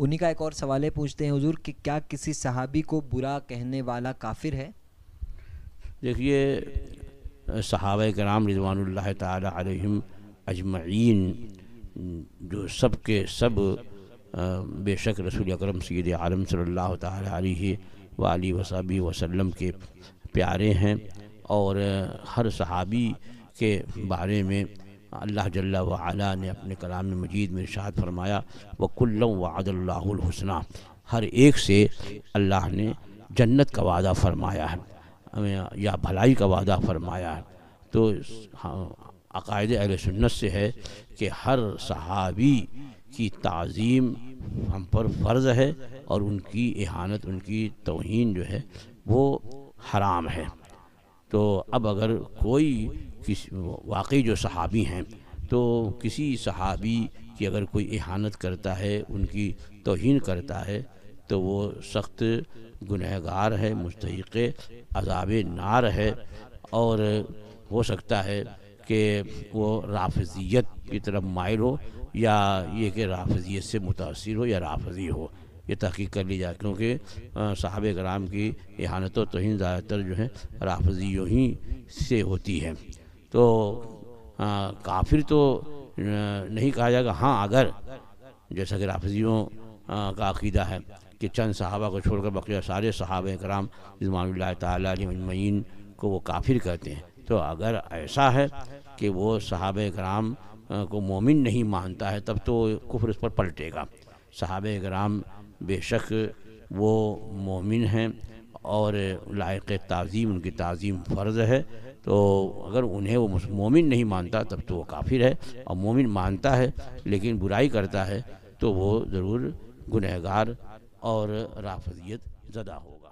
उन्हीं का एक और सवाल है पूछते हैं हुजूर कि क्या किसी सहाबी को बुरा कहने वाला काफिर है देखिए सहाब कराम रिजवान तम अजमीन जो सब के सब बेशक रसूल अकरम सैद आलम सल्ला तली वसाबी वसलम के प्यारे हैं और हर सहाबी के बारे में अल्लाह जल्ला वाला ने अपने कलाम मजीद में इर्शाद फरमाया वकुल्ल वादल्लासना हर एक से अल्लाह ने जन्नत का वादा फरमाया है या भलाई का वादा फरमाया है तो हाँ, अकायद अहल सुन्नत से है कि हर सहाबी की ताज़ीम हम पर फ़र्ज़ है और उनकी एहानत उनकी तोहन जो है वो हराम है तो अब अगर कोई किस वाकई जो सहाबी हैं तो किसी सहाबी की अगर कोई एहानत करता है उनकी तोहन करता है तो वो सख्त गुनहगार है मुस्तक अजाब नार है और हो सकता है कि वो राफजियत की तरफ मायल हो या ये कि राफजियत से मुतासर हो या राफजी हो ये तहकीक कर ली जाए क्योंकि साहब कराम की इहानत तोहन ज़्यादातर जो है राफजियों ही से होती है तो आ, काफिर तो नहीं कहा जाएगा हाँ अगर जैसा कि राफजियों का अकीदा है कि चंद साहबा को छोड़कर बकिया सारे साहब कराम इजमान तमीन को वो काफिर कहते हैं तो अगर ऐसा है कि वो साहब कराम को मोमिन नहीं मानता है तब तो कुफर उस पर पलटेगा साहब कराम बेशक वो मोमिन हैं और लायक तज़ीम उनकी तज़ीम फ़र्ज़ है तो अगर उन्हें वो मोमिन नहीं मानता तब तो वो काफिर है और मोमिन मानता है लेकिन बुराई करता है तो वो ज़रूर गुनहगार और राफजियत ज़दा होगा